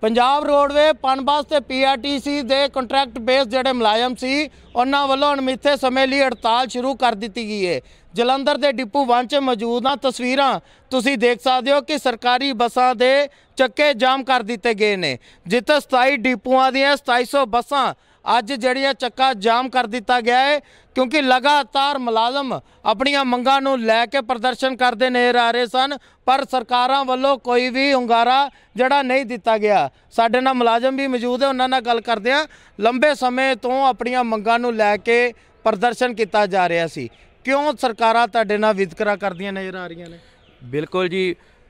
Punjab roadway ਪਨਬਾਸ ਤੇ PRTC ਦੇ contract base ਜਿਹੜੇ ਮੁਲਾਜ਼ਮ ਸੀ ਉਹਨਾਂ ਵੱਲੋਂ ਅਣਮਿੱਥੇ ਸਮੇਂ ਲਈ ਹੜਤਾਲ ਸ਼ੁਰੂ ਕਰ ਦਿੱਤੀ ਗਈ ਹੈ ਜਲੰਧਰ ਦੇ ਡਿਪੂ 1 ਚ ਮੌਜੂਦ ਆ ਤਸਵੀਰਾਂ ਤੁਸੀਂ ਦੇਖ ਸਕਦੇ ਹੋ ਕਿ ਸਰਕਾਰੀ ਬੱਸਾਂ ਦੇ ਚੱਕੇ ਜਾਮ ਕਰ ਦਿੱਤੇ ਗਏ ਨੇ ਜਿੱਥੇ 27 ਡਿਪੂਆਂ ਦੀਆਂ 2700 ਬੱਸਾਂ ਅੱਜ ਜਿਹੜੀਆਂ ਚੱਕਾ ਜਾਮ ਕਰ ਦਿੱਤਾ ਗਿਆ ਹੈ ਕਿਉਂਕਿ ਲਗਾਤਾਰ ਮੁਲਾਜ਼ਮ ਆਪਣੀਆਂ ਮੰਗਾਂ ਨੂੰ ਲੈ ਕੇ ਪ੍ਰਦਰਸ਼ਨ ਕਰਦੇ ਨੇ ਆ ਰਹੇ ਸਨ ਪਰ ਸਰਕਾਰਾਂ ਵੱਲੋਂ ਕੋਈ ਵੀ ਹੁੰਗਾਰਾ ਜਿਹੜਾ ਨਹੀਂ ਦਿੱਤਾ ਗਿਆ ਸਾਡੇ ਨਾਲ ਮੁਲਾਜ਼ਮ ਵੀ ਮੌਜੂਦ ਹੈ ਉਹਨਾਂ ਨਾਲ ਗੱਲ ਕਰਦੇ ਆ ਲੰਬੇ ਸਮੇਂ ਤੋਂ ਆਪਣੀਆਂ ਮੰਗਾਂ ਨੂੰ ਲੈ ਕੇ ਪ੍ਰਦਰਸ਼ਨ ਕੀਤਾ ਜਾ ਰਿਹਾ ਸੀ ਕਿਉਂ ਸਰਕਾਰਾਂ ਤੁਹਾਡੇ ਨਾਲ ਵਿਤਕਰਾ ਕਰਦੀਆਂ ਨਜ਼ਰ ਆ ਰਹੀਆਂ ਨੇ ਬਿਲਕੁਲ ਜੀ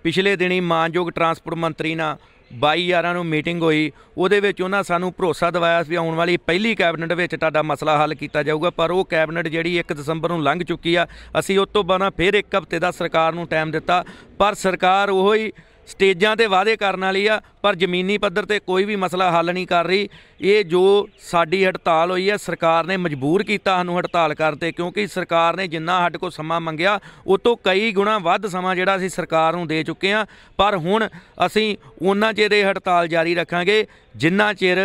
ਪਿਛਲੇ ਦਿਨੀ ਮਾਨਯੋਗ ਟਰਾਂਸਪੋਰਟ ਮੰਤਰੀ ਨਾਲ 22 ਯਾਰਾਂ ਨੂੰ ਮੀਟਿੰਗ ਹੋਈ ਉਹਦੇ ਵਿੱਚ ਉਹਨਾਂ ਸਾਨੂੰ ਭਰੋਸਾ ਦਿਵਾਇਆ ਸੀ ਆਉਣ ਵਾਲੀ ਪਹਿਲੀ ਕੈਬਨਿਟ ਵਿੱਚ ਤੁਹਾਡਾ ਮਸਲਾ ਹੱਲ ਕੀਤਾ ਜਾਊਗਾ ਪਰ ਉਹ ਕੈਬਨਿਟ ਜਿਹੜੀ 1 ਦਸੰਬਰ ਨੂੰ ਲੰਘ ਚੁੱਕੀ ਆ ਅਸੀਂ ਉਸ ਤੋਂ ਬਾਅਦ ਫਿਰ ਇੱਕ ਹਫ਼ਤੇ ਦਾ ਸਰਕਾਰ ਨੂੰ ਟਾਈਮ ਦਿੱਤਾ ਪਰ ਸਰਕਾਰ ਉਹੀ ਸਟੇਜਾਂ ਤੇ ਵਾਅਦੇ ਕਰਨ ਵਾਲੀ ਆ ਪਰ ਜ਼ਮੀਨੀ ਪੱਧਰ ਤੇ ਕੋਈ ਵੀ ਮਸਲਾ ਹੱਲ ਨਹੀਂ ਕਰ ਰਹੀ ਇਹ ਜੋ ਸਾਡੀ ਹੜਤਾਲ ਹੋਈ ਹੈ ਸਰਕਾਰ ਨੇ ਮਜਬੂਰ ਕੀਤਾ ਸਾਨੂੰ ਹੜਤਾਲ ਕਰਨ ਤੇ ਕਿਉਂਕਿ ਸਰਕਾਰ ਨੇ ਜਿੰਨਾ ਸਾਡੇ ਕੋਲ ਸਮਾਂ ਮੰਗਿਆ ਉਹ ਤੋਂ ਕਈ ਗੁਣਾ ਵੱਧ ਸਮਾਂ ਜਿਹੜਾ ਅਸੀਂ ਸਰਕਾਰ ਨੂੰ ਦੇ ਚੁੱਕੇ ਆ ਪਰ ਹੁਣ ਅਸੀਂ ਉਹਨਾਂ ਚਿਰ ਇਹ ਹੜਤਾਲ ਜਾਰੀ ਰੱਖਾਂਗੇ ਜਿੰਨਾ ਚਿਰ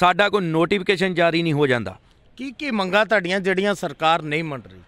ਸਾਡਾ ਕੋਈ ਨੋਟੀਫਿਕੇਸ਼ਨ ਜਾਰੀ ਨਹੀਂ ਹੋ ਜਾਂਦਾ ਕੀ ਕੀ ਮੰਗਾ ਤੁਹਾਡੀਆਂ ਜਿਹੜੀਆਂ ਸਰਕਾਰ ਨਹੀਂ ਮੰਨ ਰਹੀ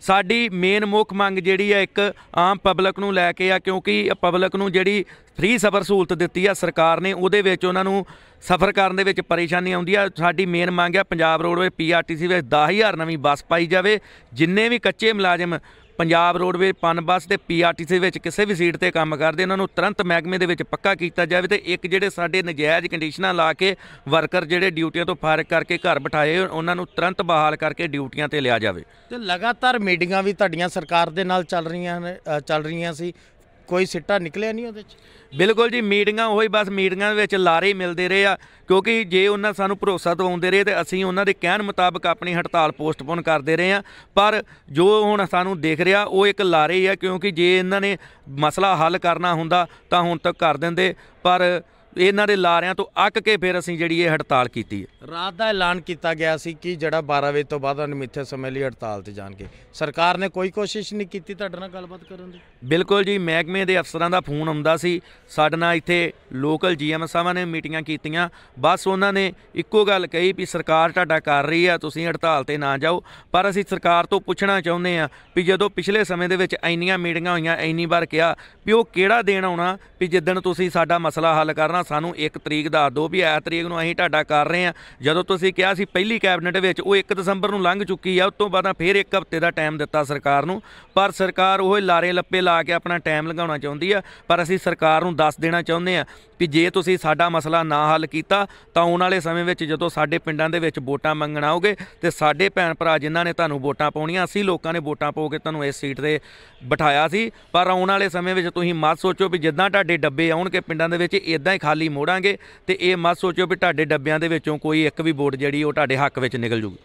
ਸਾਡੀ ਮੇਨ ਮੁੱਖ ਮੰਗ ਜਿਹੜੀ ਹੈ ਇੱਕ ਆਮ ਪਬਲਿਕ ਨੂੰ ਲੈ ਕੇ ਆ ਕਿਉਂਕਿ ਪਬਲਿਕ ਨੂੰ ਜਿਹੜੀ ਫ੍ਰੀ ਸਫਰ ਸਹੂਲਤ ਦਿੱਤੀ ਆ ਸਰਕਾਰ ਨੇ ਉਹਦੇ ਵਿੱਚ ਉਹਨਾਂ ਨੂੰ ਸਫਰ ਕਰਨ ਦੇ ਵਿੱਚ ਪਰੇਸ਼ਾਨੀ ਆਉਂਦੀ ਆ ਸਾਡੀ ਮੇਨ ਮੰਗ ਆ ਪੰਜਾਬ ਰੋਡਵੇ ਪੀਆਰਟੀਸੀ ਵਿੱਚ 10000 ਨਵੀਂ ਬੱਸ ਪਾਈ ਜਾਵੇ ਜਿੰਨੇ ਵੀ ਕੱਚੇ ਮੁਲਾਜ਼ਮ ਪੰਜਾਬ ਰੋਡਵੇ ਪਨਬਸ ਤੇ ਪੀਆਰਟੀਸੀ ਵਿੱਚ ਕਿਸੇ ਵੀ ਸੀਟ ਤੇ ਕੰਮ ਕਰਦੇ ਉਹਨਾਂ ਨੂੰ ਤੁਰੰਤ ਮਹਿਕਮੇ ਦੇ ਵਿੱਚ ਪੱਕਾ ਕੀਤਾ ਜਾਵੇ ਤੇ ਇੱਕ ਜਿਹੜੇ ਸਾਡੇ ਨਜਾਇਜ਼ ਕੰਡੀਸ਼ਨਾਂ ਲਾ ਕੇ ਵਰਕਰ ਜਿਹੜੇ ਡਿਊਟੀਆਂ ਤੋਂ ਫਾਰਗ ਕਰਕੇ ਘਰ ਬਿਠਾਏ ਉਹਨਾਂ ਨੂੰ ਤੁਰੰਤ ਬਹਾਲ ਕਰਕੇ ਡਿਊਟੀਆਂ ਤੇ ਲਿਆ ਜਾਵੇ ਤੇ ਲਗਾਤਾਰ ਮੀਟਿੰਗਾਂ ਵੀ ਤੁਹਾਡੀਆਂ ਸਰਕਾਰ ਦੇ ਨਾਲ ਚੱਲ ਰਹੀਆਂ ਚੱਲ ਰਹੀਆਂ ਸੀ ਕੋਈ ਸਿੱਟਾ ਨਿਕਲਿਆ ਨਹੀਂ ਉਹਦੇ ਵਿੱਚ ਬਿਲਕੁਲ ਜੀ ਮੀਟਿੰਗਾਂ ਉਹੀ ਬਸ ਮੀਟਿੰਗਾਂ ਦੇ ਵਿੱਚ ਲਾਰੇ ਮਿਲਦੇ ਰਹੇ ਆ ਕਿਉਂਕਿ ਜੇ ਉਹਨਾਂ ਸਾਨੂੰ ਭਰੋਸਾ ਦਵਾਉਂਦੇ ਰਹੇ ਤੇ ਅਸੀਂ ਉਹਨਾਂ ਦੇ ਕਹਿਣ ਮੁਤਾਬਕ ਆਪਣੀ ਹੜਤਾਲ ਪੋਸਟਪੋਨ ਕਰਦੇ ਰਹੇ ਆ ਪਰ ਜੋ ਹੁਣ ਸਾਨੂੰ ਦੇਖ ਰਿਹਾ ਉਹ ਇੱਕ ਲਾਰੇ ਹੀ ਆ ਕਿਉਂਕਿ ਜੇ ਇਹਨਾਂ ਨੇ ਮਸਲਾ ਹੱਲ ਕਰਨਾ ਹੁੰਦਾ ਤਾਂ ਹੁਣ ਤੱਕ ਕਰ ਦਿੰਦੇ ਪਰ ਇਹਨਾਂ ਦੇ ਲਾਰਿਆਂ ਤੋਂ ਅੱਕ ਕੇ ਫਿਰ ਅਸੀਂ ਜਿਹੜੀ ਇਹ ਹੜਤਾਲ ਕੀਤੀ ਹੈ ਰਾਤ ਦਾ ਐਲਾਨ ਕੀਤਾ ਗਿਆ ਸੀ ਕਿ ਜਿਹੜਾ 12 ਵਜੇ ਤੋਂ ਬਾਅਦ ਅਨਮਿੱਥੇ ਸਮੇਂ ਲਈ ਹੜਤਾਲ ਤੇ ਜਾਣਗੇ ਸਰਕਾਰ ਨੇ ਕੋਈ ਕੋਸ਼ਿਸ਼ ਨਹੀਂ ਕੀਤੀ ਤੁਹਾਡੇ ਨਾਲ ਗੱਲਬਾਤ ਕਰਨ ਦੀ ਬਿਲਕੁਲ ਜੀ ਮਹਿਕਮੇ ਦੇ ਅਫਸਰਾਂ ਦਾ ਫੋਨ ਆਉਂਦਾ ਸੀ ਸਾਡੇ ਨਾਲ ਇੱਥੇ ਲੋਕਲ ਜੀਐਮ ਸਾਹਿਬਾਂ ਨੇ ਮੀਟਿੰਗਾਂ ਕੀਤੀਆਂ ਬਸ ਉਹਨਾਂ ਨੇ ਇੱਕੋ ਗੱਲ ਕਹੀ ਵੀ ਸਰਕਾਰ ਤੁਹਾਡਾ ਕਰ ਰਹੀ ਆ ਤੁਸੀਂ ਹੜਤਾਲ ਤੇ ਨਾ ਜਾਓ ਪਰ ਅਸੀਂ ਸਰਕਾਰ ਤੋਂ ਪੁੱਛਣਾ ਚਾਹੁੰਦੇ ਆ ਵੀ ਜਦੋਂ ਪਿਛਲੇ ਸਮੇਂ ਦੇ ਵਿੱਚ ਇੰਨੀਆਂ ਮੀਟਿੰਗਾਂ ਹੋਈਆਂ ਇੰਨੀ ਵਾਰ ਕਿਹਾ ਵੀ ਉਹ ਕਿਹੜਾ ਦੇਣ ਆਉਣਾ ਵੀ ਜਿੱਦਣ ਤੁਸੀਂ ਸਾਡਾ ਮਸਲਾ ਹੱਲ ਕਰਨਾ ਸਾਨੂੰ 1 ਤਰੀਕ ਦਾ ਦੋ ਵੀ ਐ ਤਰੀਕ ਨੂੰ ਅਸੀਂ ਤੁਹਾਡਾ ਕਰ ਰਹੇ ਆ ਜਦੋਂ ਤੁਸੀਂ ਕਿਹਾ ਸੀ ਪਹਿਲੀ ਕੈਬਨਿਟ ਵਿੱਚ ਉਹ 1 ਦਸੰਬਰ ਨੂੰ ਲੰਘ ਚੁੱਕੀ ਆ ਉਸ ਤੋਂ ਬਾਅਦ ਫਿਰ 1 ਹਫ਼ਤੇ ਦਾ ਟਾਈਮ ਦਿੱਤਾ ਸਰਕਾਰ ਨੂੰ ਪਰ ਸਰਕਾਰ ਉਹ ਲਾਰੇ ਲੱਪੇ ਲਾ ਕੇ ਆਪਣਾ ਟਾਈਮ ਲਗਾਉਣਾ ਚਾਹੁੰਦੀ ਆ ਪਰ ਅਸੀਂ ਸਰਕਾਰ ਨੂੰ ਦੱਸ ਦੇਣਾ ਚਾਹੁੰਦੇ ਆ ਕਿ ਜੇ ਤੁਸੀਂ ਸਾਡਾ ਮਸਲਾ ਨਾ ਹੱਲ ਕੀਤਾ ਤਾਂ ਉਹਨਾਂ ਵਾਲੇ ਸਮੇਂ ਵਿੱਚ ਜਦੋਂ ਸਾਡੇ ਪਿੰਡਾਂ ਦੇ ਵਿੱਚ ਵੋਟਾਂ ਮੰਗਣ ਆਓਗੇ ਤੇ ਸਾਡੇ ਭੈਣ ਭਰਾ ਜਿਨ੍ਹਾਂ ਨੇ ਤੁਹਾਨੂੰ ਵੋਟਾਂ ਪਾਉਣੀਆਂ ਅਸੀਂ ਲੋਕਾਂ ਨੇ ਵੋਟਾਂ ਪਾ ਕੇ ਤੁਹਾਨੂੰ ਇਸ ਸੀਟ ਤੇ ਬਿਠਾਇਆ ਸੀ ਪਰ ਆਉਣ ਵਾਲੇ ਸਮੇਂ ਵਿੱਚ ਤੁਸੀਂ ਮਤ ਸੋਚੋ ਵੀ ਜਿੱਦਾਂ ਤੁਹਾਡੇ ਡੱਬੇ ਆਉਣਗੇ ਪਿੰਡਾਂ ਦੇ ਵਿੱਚ ਇਦਾਂ ਹੀ ਖਾਲੀ ਸਾਲ ਲਈ ਮੋੜਾਂਗੇ ਤੇ ਇਹ ਮਤ ਸੋਚਿਓ ਵੀ ਤੁਹਾਡੇ ਡੱਬਿਆਂ ਦੇ ਵਿੱਚੋਂ ਕੋਈ ਇੱਕ ਵੀ ਵੋਟ ਜਿਹੜੀ ਉਹ ਤੁਹਾਡੇ ਹੱਕ ਵਿੱਚ ਨਿਕਲ ਜੂਗੀ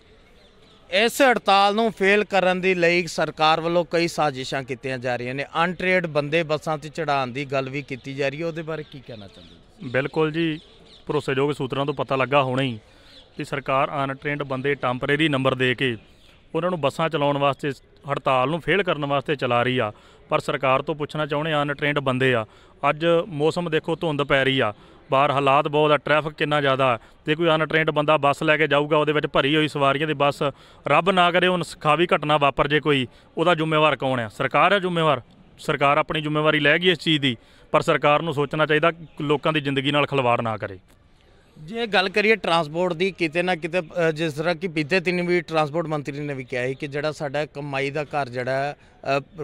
ਇਸ ਹੜਤਾਲ ਨੂੰ ਫੇਲ ਕਰਨ ਦੀ ਲਈ ਸਰਕਾਰ ਵੱਲੋਂ ਕਈ ਸਾਜ਼ਿਸ਼ਾਂ ਕੀਤੀਆਂ ਜਾ ਰਹੀਆਂ ਨੇ ਅਨਟ੍ਰੇਡ ਬੰਦੇ ਬੱਸਾਂ ਤੇ ਚੜਾਉਣ ਦੀ ਗੱਲ ਵੀ ਕੀਤੀ ਜਾ ਰਹੀ ਹੈ ਉਹਦੇ ਬਾਰੇ ਕੀ ਕਹਿਣਾ ਚਾਹੁੰਦੇ ਬਿਲਕੁਲ ਜੀ ਭਰੋਸੇਯੋਗ ਸੂਤਰਾਂ ਤੋਂ ਪਤਾ ਲੱਗਾ ਹੋਣਾ ਹੀ ਕਿ ਸਰਕਾਰ ਅਨਟ੍ਰੇਡ ਬੰਦੇ ਟੈਂਪਰੇਰੀ ਨੰਬਰ ਦੇ ਕੇ ਉਹਨਾਂ ਨੂੰ ਬੱਸਾਂ ਚਲਾਉਣ ਵਾਸਤੇ ਹੜਤਾਲ ਨੂੰ ਫੇਲ ਕਰਨ ਵਾਸਤੇ ਚਲਾ ਰਹੀ ਆ ਪਰ ਸਰਕਾਰ ਤੋਂ ਪੁੱਛਣਾ ਚਾਹੁੰਦੇ ਆ ਅਨਟ੍ਰੇਨਡ ਬੰਦੇ ਆ ਅੱਜ ਮੌਸਮ ਦੇਖੋ ਧੁੰਦ ਪੈ ਰਹੀ ਆ ਬਾਹਰ ਹਾਲਾਤ ਬਹੁਤ ਆ ਟ੍ਰੈਫਿਕ ਕਿੰਨਾ ਜ਼ਿਆਦਾ ਤੇ ਕੋਈ ਅਨਟ੍ਰੇਨਡ ਬੰਦਾ ਬੱਸ ਲੈ ਕੇ ਜਾਊਗਾ ਉਹਦੇ ਵਿੱਚ ਭਰੀ ਹੋਈ ਸਵਾਰੀਆਂ ਦੀ ਬੱਸ ਰੱਬ ਨਾ ਕਰੇ ਉਹਨਾਂ ਸਖਾਵੀ ਘਟਨਾ ਵਾਪਰ ਜੇ ਕੋਈ ਉਹਦਾ ਜ਼ਿੰਮੇਵਾਰ ਕੌਣ ਆ ਸਰਕਾਰ ਆ ਜ਼ਿੰਮੇਵਾਰ ਸਰਕਾਰ ਆਪਣੀ ਜ਼ਿੰਮੇਵਾਰੀ ਲੈ ਗਈ ਇਸ ਚੀਜ਼ ਦੀ ਪਰ ਸਰਕਾਰ ਨੂੰ ਸੋਚਣਾ ਚਾਹੀਦਾ ਲੋਕਾਂ ਦੀ ਜ਼ਿੰਦਗੀ ਨਾਲ ਖਿਲਵਾੜ ਨਾ ਕਰੇ ਜੇ ਗੱਲ ਕਰੀਏ ਟਰਾਂਸਪੋਰਟ ਦੀ ਕਿਤੇ ਨਾ ਕਿਤੇ ਜਿਸ ਤਰ੍ਹਾਂ ਕਿ ਪੀਤੇ ਤਿੰਨ ਵੀ ਟਰਾਂਸਪੋਰਟ ਮੰਤਰੀ ਨੇ ਵੀ ਕਿਹਾ ਹੈ ਕਿ ਜਿਹੜਾ ਸਾਡਾ ਕਮਾਈ ਦਾ ਘਰ ਜਿਹੜਾ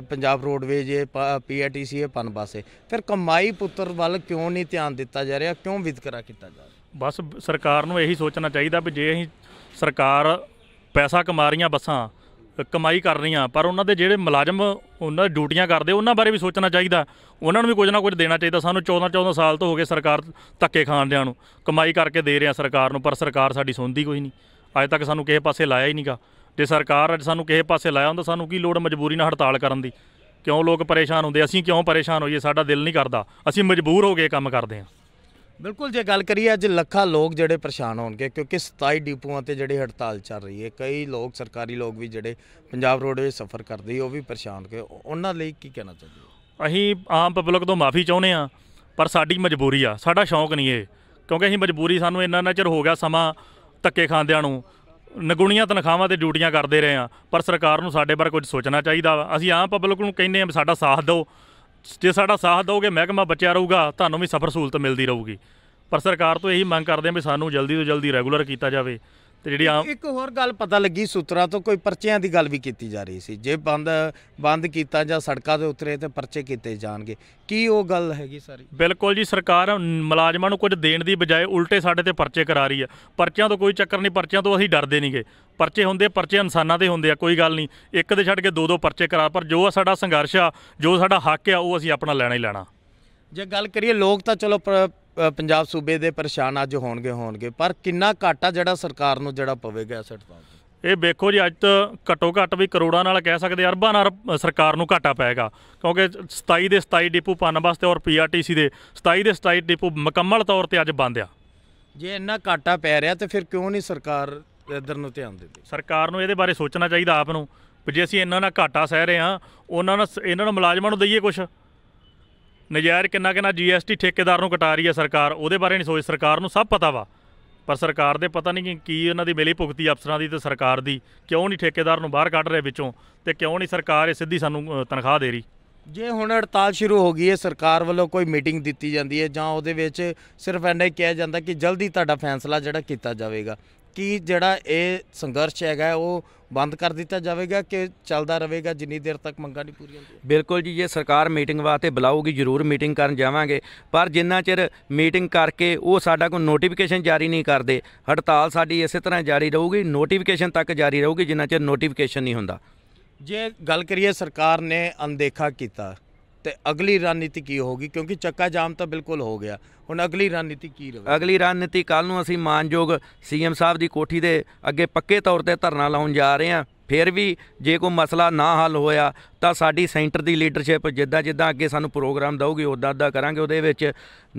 ਪੰਜਾਬ ਰੋਡਵੇਜ ਇਹ ਪੀਆਰਟੀਸੀ ਇਹ ਪਨਬਾਸੇ ਫਿਰ ਕਮਾਈ ਪੁੱਤਰ ਵੱਲ ਕਿਉਂ ਨਹੀਂ ਧਿਆਨ ਦਿੱਤਾ ਜਾ ਰਿਹਾ ਕਿਉਂ ਵਿਤਕਰਾ ਕੀਤਾ ਜਾ ਰਿਹਾ ਬਸ ਸਰਕਾਰ ਨੂੰ ਇਹੀ ਸੋਚਣਾ ਚਾਹੀਦਾ ਵੀ ਜੇ ਅਸੀਂ ਸਰਕਾਰ ਪੈਸਾ ਕਮਾ ਰਹੀਆਂ ਬੱਸਾਂ ਕਮਾਈ ਕਰ ਰਹੀਆਂ ਪਰ ਉਹਨਾਂ ਦੇ ਜਿਹੜੇ ਮੁਲਾਜ਼ਮ ਉਹਨਾਂ ਦੀ ਡਿਊਟੀਆਂ ਕਰਦੇ ਉਹਨਾਂ ਬਾਰੇ ਵੀ ਸੋਚਣਾ ਚਾਹੀਦਾ ਉਹਨਾਂ ਨੂੰ ਵੀ ਕੁਝ ਨਾ ਕੁਝ ਦੇਣਾ ਚਾਹੀਦਾ ਸਾਨੂੰ 14 14 ਸਾਲ ਤੋਂ ਹੋ ਗਏ ਸਰਕਾਰ ਧੱਕੇ ਖਾਣ ਦਿਆਂ ਨੂੰ ਕਮਾਈ ਕਰਕੇ ਦੇ ਰਿਆਂ ਸਰਕਾਰ ਨੂੰ ਪਰ ਸਰਕਾਰ ਸਾਡੀ ਸੁਣਦੀ ਕੋਈ ਨਹੀਂ ਅੱਜ ਤੱਕ ਸਾਨੂੰ ਕਿਸੇ ਪਾਸੇ ਲਾਇਆ ਹੀ ਨਹੀਂਗਾ ਜੇ ਸਰਕਾਰ ਅੱਜ ਸਾਨੂੰ ਕਿਸੇ ਪਾਸੇ ਲਾਇਆ ਹੁੰਦਾ ਸਾਨੂੰ ਕੀ ਲੋੜ ਮਜਬੂਰੀ ਨਾਲ ਹੜਤਾਲ ਕਰਨ ਦੀ ਕਿਉਂ ਲੋਕ ਪਰੇਸ਼ਾਨ ਹੁੰਦੇ ਅਸੀਂ ਕਿਉਂ ਪਰੇਸ਼ਾਨ ਹੋਈਏ ਸਾਡਾ ਦਿਲ ਨਹੀਂ ਕਰਦਾ ਅਸੀਂ ਮਜਬੂਰ ਹੋ ਕੇ ਕੰਮ ਕਰਦੇ ਹਾਂ ਬਿਲਕੁਲ ਜੇ ਗੱਲ ਕਰੀਏ ਅੱਜ ਲੱਖਾਂ ਲੋਕ ਜਿਹੜੇ ਪਰੇਸ਼ਾਨ ਹੋਣਗੇ ਕਿਉਂਕਿ 27 ਡਿਪੂਆਂ ਤੇ ਜਿਹੜੇ ਹੜਤਾਲ ਚੱਲ ਰਹੀ ਹੈ ਕਈ ਲੋਕ ਸਰਕਾਰੀ ਲੋਕ ਵੀ ਜਿਹੜੇ ਪੰਜਾਬ ਰੋਡਵੇ ਸਫ਼ਰ ਕਰਦੇ ਉਹ ਵੀ ਪਰੇਸ਼ਾਨ ਕਿ ਉਹਨਾਂ ਲਈ ਕੀ ਕਹਿਣਾ ਚਾਹੁੰਦੇ ਹੋ ਅਸੀਂ ਆਮ ਪਬਲਿਕ ਤੋਂ ਮਾਫੀ ਚਾਹੁੰਦੇ ਆ ਪਰ ਸਾਡੀ ਮਜਬੂਰੀ ਆ ਸਾਡਾ ਸ਼ੌਂਕ ਨਹੀਂ ਇਹ ਕਿਉਂਕਿ ਅਸੀਂ ਮਜਬੂਰੀ ਸਾਨੂੰ ਇੰਨਾ ਨਾ ਚਿਰ ਹੋ ਗਿਆ ਸਮਾਂ ਤੱਕੇ ਖਾਂਦਿਆਂ ਨੂੰ ਨਗੁਣੀਆਂ ਤਨਖਾਹਾਂ ਤੇ ਡਿਊਟੀਆਂ ਕਰਦੇ ਰਹੇ ਆ ਪਰ ਸਰਕਾਰ ਨੂੰ ਸਾਡੇ ਬਾਰੇ ਕੁਝ ਸੋਚਣਾ ਚਾਹੀਦਾ ਵਾ ਅਸੀਂ ਆਮ ਪਬਲਿਕ ਨੂੰ ਕਹਿੰਦੇ ਆ ਸਾਡਾ ਸਾਥ ਦਿਓ ਜੇ ਸਾਡਾ ਸਾਥ ਦਿਓਗੇ ਮਹਿਕਮਾ ਬਚਿਆ ਰਹੂਗਾ ਤੁਹਾਨੂੰ ਵੀ ਸਫਰ ਸਹੂਲਤ ਮਿਲਦੀ ਰਹੂਗੀ ਪਰ ਸਰਕਾਰ ਤੋਂ ਇਹੀ ਮੰਗ ਕਰਦੇ ਆਂ ਵੀ ਸਾਨੂੰ ਜਲਦੀ ਤੋਂ ਜਲਦੀ ਰੈਗੂਲਰ ਕੀਤਾ ਜਾਵੇ ਤੇ ਜਿਹੜੀ ਆਮ ਇੱਕ ਹੋਰ ਗੱਲ ਪਤਾ ਲੱਗੀ ਸੂਤਰਾ ਤੋਂ ਕੋਈ ਪਰਚਿਆਂ ਦੀ ਗੱਲ ਵੀ ਕੀਤੀ ਜਾ ਰਹੀ ਸੀ ਜੇ ਬੰਦ ਬੰਦ ਕੀਤਾ ਜਾਂ ਸੜਕਾਂ ਤੇ ਉਤਰੇ ਤੇ ਪਰਚੇ ਕੀਤੇ ਜਾਣਗੇ ਕੀ ਉਹ ਗੱਲ ਹੈਗੀ ਸਾਰੀ ਬਿਲਕੁਲ ਜੀ ਸਰਕਾਰ ਮੁਲਾਜ਼ਮਾਂ ਨੂੰ ਕੁਝ ਦੇਣ ਦੀ ਬਜਾਏ ਉਲਟੇ ਸਾਡੇ ਤੇ ਪਰਚੇ ਕਰਾ ਰਹੀ ਆ ਪਰਚਿਆਂ ਤੋਂ ਕੋਈ ਚੱਕਰ ਨਹੀਂ ਪਰਚਿਆਂ ਤੋਂ ਅਸੀਂ ਡਰਦੇ ਨਹੀਂਗੇ ਪਰਚੇ ਹੁੰਦੇ ਪਰਚੇ ਇਨਸਾਨਾਂ ਦੇ ਹੁੰਦੇ ਆ ਕੋਈ ਗੱਲ ਨਹੀਂ ਇੱਕ ਦੇ ਛੱਡ ਕੇ ਦੋ ਦੋ ਪਰਚੇ ਕਰਾ ਪਰ ਜੋ ਸਾਡਾ ਸੰਘਰਸ਼ ਆ ਜੋ ਸਾਡਾ ਹੱਕ ਆ ਉਹ ਅਸੀਂ ਆਪਣਾ ਲੈਣਾ ਹੀ ਲੈਣਾ ਜੇ ਗੱਲ ਕਰੀਏ ਲੋਕ ਤਾਂ ਚਲੋ ਪੰਜਾਬ ਸੂਬੇ ਦੇ ਪਰੇਸ਼ਾਨ ਅੱਜ ਹੋਣਗੇ ਹੋਣਗੇ ਪਰ ਕਿੰਨਾ ਘਾਟਾ ਜਿਹੜਾ ਸਰਕਾਰ ਨੂੰ ਜਿਹੜਾ ਪਵੇਗਾ ਐਸਟ ਤਾਂ ਇਹ ਵੇਖੋ ਜੀ ਅੱਜ ਤਾਂ ਘਟੋ ਘਟ ਵੀ ਕਰੋੜਾਂ ਨਾਲ ਕਹਿ ਸਕਦੇ ਅਰਬਾਂ ਨਾਲ ਸਰਕਾਰ ਨੂੰ ਘਾਟਾ ਪਏਗਾ ਕਿਉਂਕਿ 27 ਦੇ 27 ਡਿਪੂ ਪਾਣ ਵਾਸਤੇ ਔਰ ਪੀਆਰਟੀਸੀ ਦੇ 27 ਦੇ 27 ਡਿਪੂ ਮੁਕੰਮਲ ਤੌਰ ਤੇ ਅੱਜ ਬੰਦ ਆ ਜੇ ਇੰਨਾ ਘਾਟਾ ਪੈ ਰਿਹਾ ਤੇ ਫਿਰ ਕਿਉਂ ਨਹੀਂ ਸਰਕਾਰ ਇਧਰ ਨੂੰ ਧਿਆਨ ਦਿੰਦੀ ਸਰਕਾਰ ਨੂੰ ਇਹਦੇ ਬਾਰੇ ਸੋਚਣਾ ਚਾਹੀਦਾ ਆਪ ਨੂੰ ਜੇ ਅਸੀਂ ਇੰਨਾ ਨਾ ਘਾਟਾ ਸਹਿ ਰਹੇ ਆ ਉਹਨਾਂ ਨੂੰ ਇਹਨਾਂ ਨੂੰ ਮੁਲਾਜ਼ਮਾਂ ਨੂੰ ਦਈਏ ਕੁਝ ਨਜਾਇਜ਼ ਕਿੰਨਾ ਕਿੰਨਾ ਜੀਐਸਟੀ ਠੇਕੇਦਾਰ ਨੂੰ ਕਟਾ ਰਹੀ ਹੈ ਸਰਕਾਰ ਉਹਦੇ ਬਾਰੇ ਨਹੀਂ ਸੋਚ ਸਰਕਾਰ ਨੂੰ ਸਭ ਪਤਾ ਵਾ ਪਰ ਸਰਕਾਰ ਦੇ ਪਤਾ ਨਹੀਂ ਕੀ ਉਹਨਾਂ ਦੀ ਮਿਲੀ ਭੁਗਤੀ ਅਫਸਰਾਂ ਦੀ ਤੇ ਸਰਕਾਰ ਦੀ ਕਿਉਂ ਨਹੀਂ ਠੇਕੇਦਾਰ ਨੂੰ ਬਾਹਰ ਕੱਢ ਰਹੇ ਵਿੱਚੋਂ ਤੇ ਕਿਉਂ ਨਹੀਂ ਸਰਕਾਰ ਇਹ ਸਿੱਧੀ ਸਾਨੂੰ ਤਨਖਾਹ ਦੇ ਰਹੀ ਜੇ ਹੁਣ ਹੜਤਾਲ ਸ਼ੁਰੂ ਹੋ ਗਈ ਹੈ ਸਰਕਾਰ ਵੱਲੋਂ ਕੋਈ ਮੀਟਿੰਗ ਦਿੱਤੀ ਜਾਂਦੀ ਹੈ ਜਾਂ ਉਹਦੇ ਵਿੱਚ ਸਿਰਫ ਐਨਾ ਹੀ ਕਿਹਾ ਜਾਂਦਾ ਕਿ ਜਲਦੀ ਤੁਹਾਡਾ ਫੈਸਲਾ ਜਿਹੜਾ ਕੀਤਾ ਜਾਵੇਗਾ ਕਿ ਜਿਹੜਾ ਇਹ ਸੰਘਰਸ਼ ਹੈਗਾ ਉਹ ਬੰਦ ਕਰ ਦਿੱਤਾ ਜਾਵੇਗਾ ਕਿ ਚੱਲਦਾ ਰਹੇਗਾ ਜਿੰਨੀ ਦੇਰ ਤੱਕ ਮੰਗਾਂ ਨਹੀਂ ਪੂਰੀਆਂ ਹੁੰਦੀਆਂ ਬਿਲਕੁਲ ਜੀ ਜੇ ਸਰਕਾਰ ਮੀਟਿੰਗ ਵਾਸਤੇ ਬੁਲਾਊਗੀ ਜ਼ਰੂਰ ਮੀਟਿੰਗ ਕਰਨ ਜਾਵਾਂਗੇ ਪਰ ਜਿੰਨਾ ਚਿਰ ਮੀਟਿੰਗ ਕਰਕੇ ਉਹ ਸਾਡਾ ਕੋਈ ਨੋਟੀਫਿਕੇਸ਼ਨ ਜਾਰੀ ਨਹੀਂ ਕਰਦੇ ਹੜਤਾਲ ਸਾਡੀ ਇਸੇ ਤਰ੍ਹਾਂ ਜਾਰੀ ਰਹੂਗੀ ਨੋਟੀਫਿਕੇਸ਼ਨ ਤੱਕ ਜਾਰੀ ਰਹੂਗੀ ਜਿੰਨਾ ਚਿਰ ਨੋਟੀਫਿਕੇਸ਼ਨ ਨਹੀਂ ਹੁੰਦਾ ਜੇ ਗੱਲ ਕਰੀਏ ਸਰਕਾਰ ਨੇ ਅਨਦੇਖਾ ਕੀਤਾ ਤੇ ਅਗਲੀ ਰਣਨੀਤੀ ਕੀ ਹੋਗੀ ਕਿਉਂਕਿ ਚੱਕਾ ਜਾਮ ਤਾਂ ਬਿਲਕੁਲ ਹੋ ਗਿਆ ਹੁਣ ਅਗਲੀ ਰਣਨੀਤੀ ਕੀ ਰਹੇ ਅਗਲੀ ਰਣਨੀਤੀ ਕੱਲ ਨੂੰ ਅਸੀਂ ਮਾਨਯੋਗ ਸੀਐਮ ਸਾਹਿਬ ਦੀ ਕੋਠੀ ਦੇ ਅੱਗੇ ਪੱਕੇ ਤੌਰ ਤੇ ਧਰਨਾ ਲਾਉਣ ਜਾ ਰਹੇ ਹਾਂ ਫਿਰ ਵੀ ਜੇ ਕੋਈ ਮਸਲਾ ਨਾ ਹੱਲ ਹੋਇਆ ਤਾਂ ਸਾਡੀ ਸੈਂਟਰ ਦੀ ਲੀਡਰਸ਼ਿਪ ਜਿੱਦਾਂ ਜਿੱਦਾਂ ਅੱਗੇ ਸਾਨੂੰ ਪ੍ਰੋਗਰਾਮ ਦਊਗੀ ਉਦਾਂ ਉਦਾਂ ਕਰਾਂਗੇ ਉਹਦੇ ਵਿੱਚ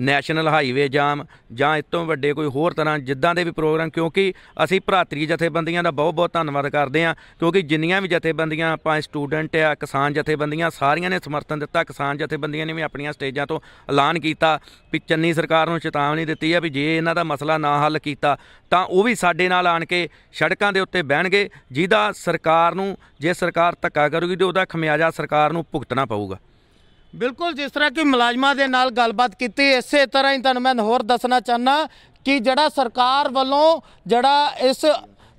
ਨੈਸ਼ਨਲ ਹਾਈਵੇ ਜਾਮ ਜਾਂ ਇਸ ਤੋਂ ਵੱਡੇ ਕੋਈ ਹੋਰ ਤਰ੍ਹਾਂ ਜਿੱਦਾਂ ਦੇ ਵੀ ਪ੍ਰੋਗਰਾਮ ਕਿਉਂਕਿ ਅਸੀਂ ਭਰਾਤਰੀ ਜਥੇਬੰਦੀਆਂ ਦਾ ਬਹੁਤ ਬਹੁਤ ਧੰਨਵਾਦ ਕਰਦੇ ਹਾਂ ਕਿਉਂਕਿ ਜਿੰਨੀਆਂ ਵੀ ਜਥੇਬੰਦੀਆਂ ਆਪਾਂ ਸਟੂਡੈਂਟ ਆ ਕਿਸਾਨ ਜਥੇਬੰਦੀਆਂ ਸਾਰੀਆਂ ਨੇ ਸਮਰਥਨ ਦਿੱਤਾ ਕਿਸਾਨ ਜਥੇਬੰਦੀਆਂ ਨੇ ਵੀ ਆਪਣੀਆਂ ਸਟੇਜਾਂ ਤੋਂ ਐਲਾਨ ਕੀਤਾ ਵੀ ਚੰਨੀ ਸਰਕਾਰ ਨੂੰ ਚੇਤਾਵਨੀ ਦਿੱਤੀ ਆ ਵੀ ਜੇ ਇਹਨਾਂ ਦਾ ਮਸਲਾ ਨਾ ਹੱਲ ਕੀਤਾ ਤਾਂ ਉਹ ਵੀ ਸਾਡੇ ਨਾਲ ਆਣ ਕੇ ਸੜਕਾਂ ਦੇ ਉੱਤੇ ਬਹਿਣਗੇ ਜਿਹਦਾ ਸਰਕਾਰ ਨੂੰ ਜੇ ਸਰਕਾਰ ਧੱਕਾ ਕਰੂਗੀ ਤੇ ਉਹਦਾ ਖਮਿਆ ਖਮਿਆਜਾ ਸਰਕਾਰ ਨੂੰ ਭੁਗਤਣਾ ਪਊਗਾ ਬਿਲਕੁਲ ਜਿਸ ਤਰ੍ਹਾਂ ਕਿ ਮੁਲਾਜ਼ਮਾਂ ਦੇ ਨਾਲ ਗੱਲਬਾਤ ਕੀਤੀ ਇਸੇ ਤਰ੍ਹਾਂ ਹੀ ਤੁਹਾਨੂੰ ਮੈਂ ਹੋਰ ਦੱਸਣਾ ਚਾਹਨਾ ਕਿ ਜਿਹੜਾ ਸਰਕਾਰ ਵੱਲੋਂ ਜਿਹੜਾ ਇਸ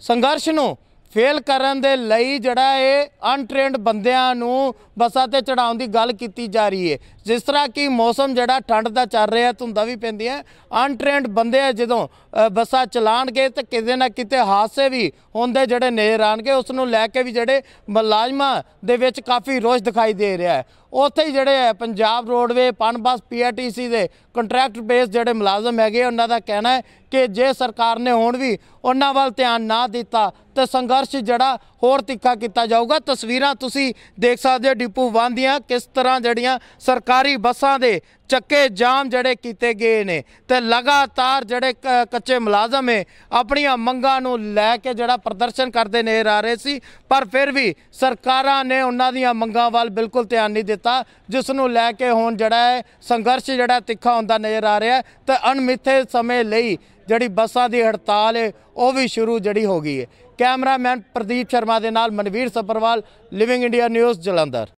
ਸੰਘਰਸ਼ ਨੂੰ ਫੇਲ ਕਰਨ ਦੇ ਲਈ ਜਿਹੜਾ ਇਹ ਅਨਟ੍ਰੇਨਡ ਬੰਦਿਆਂ ਨੂੰ ਬਸਾਂ ਤੇ ਚੜਾਉਣ ਦੀ ਗੱਲ ਕੀਤੀ ਜਾ ਰਹੀ ਹੈ ਜਿਸ ਤਰ੍ਹਾਂ ਕਿ ਮੌਸਮ ਜਿਹੜਾ ਠੰਡ ਦਾ ਚੱਲ ਰਿਹਾ ਧੁੰਦਾ ਵੀ ਪੈਂਦੀ ਹੈ ਅਨਟ੍ਰੇਨਡ ਬੰਦੇ ਆ ਜਦੋਂ ਬੱਸਾਂ ਚਲਾਣਗੇ ਤੇ ਕਿਤੇ ਨਾ ਕਿਤੇ ਹਾਦਸੇ ਵੀ ਹੁੰਦੇ ਜਿਹੜੇ ਨੇਰ ਆਣਗੇ ਉਸ ਨੂੰ ਲੈ ਕੇ ਵੀ ਜਿਹੜੇ ਮਲਾਜਮਾਂ ਦੇ ਵਿੱਚ ਕਾਫੀ ਰੋਸ਼ ਦਿਖਾਈ ਦੇ ਰਿਹਾ ਹੈ ਉੱਥੇ ਹੀ ਜਿਹੜੇ ਹੈ ਪੰਜਾਬ ਰੋਡਵੇ ਪਨਬਸ ਪੀਆਰਟੀਸੀ ਦੇ ਕੰਟਰੈਕਟ ਬੇਸ ਜਿਹੜੇ ਮਲਾਜ਼ਮ ਹੈਗੇ ਉਹਨਾਂ ਦਾ ਕਹਿਣਾ ਹੈ ਕਿ ਜੇ ਸਰਕਾਰ ਨੇ ਹੁਣ ਵੀ ਉਹਨਾਂ ਵੱਲ ਧਿਆਨ ਨਾ ਦਿੱਤਾ ਤੇ ਸੰਘਰਸ਼ ਜਿਹੜਾ ਹੋਰ ਤਿੱਖਾ ਕੀਤਾ ਜਾਊਗਾ ਤਸਵੀਰਾਂ ਤੁਸੀਂ ਦੇਖ ਸਕਦੇ ਹੋ ਡਿਪੂ ਵੰਦੀਆਂ ਕਿਸ ਤਰ੍ਹਾਂ ਜਿਹੜੀਆਂ ਸਰਕਾਰ ਸਰਕਾਰੀ ਬੱਸਾਂ ਦੇ ਚੱਕੇ ਜਾਮ ਜਿਹੜੇ ਕੀਤੇ ਗਏ ਨੇ ਤੇ ਲਗਾਤਾਰ ਜਿਹੜੇ ਕੱਚੇ ਮੁਲਾਜ਼ਮ ਹੈ ਆਪਣੀਆਂ ਮੰਗਾਂ ਨੂੰ ਲੈ ਕੇ ਜਿਹੜਾ ਪ੍ਰਦਰਸ਼ਨ ਕਰਦੇ ਨੇ ਆ ਰਹੇ ਸੀ ਪਰ ਫਿਰ ਵੀ ਸਰਕਾਰਾਂ ਨੇ ਉਹਨਾਂ ਦੀਆਂ ਮੰਗਾਂ ਵੱਲ ਬਿਲਕੁਲ ਧਿਆਨ ਨਹੀਂ ਦਿੱਤਾ ਜਿਸ ਨੂੰ ਲੈ ਕੇ ਹੁਣ ਜਿਹੜਾ ਹੈ ਸੰਘਰਸ਼ ਜਿਹੜਾ ਤਿੱਖਾ ਹੁੰਦਾ ਨਜ਼ਰ ਆ ਰਿਹਾ ਤੇ ਅਣਮਿੱਥੇ ਸਮੇਂ ਲਈ ਜਿਹੜੀ ਬੱਸਾਂ ਦੀ ਹੜਤਾਲ ਹੈ ਉਹ ਵੀ ਸ਼ੁਰੂ ਜਿਹੜੀ ਹੋ ਗਈ ਹੈ ਕੈਮਰਾਮੈਨ ਪ੍ਰਦੀਪ ਸ਼ਰਮਾ ਦੇ ਨਾਲ Manveer Saparwal living India news Jalandhar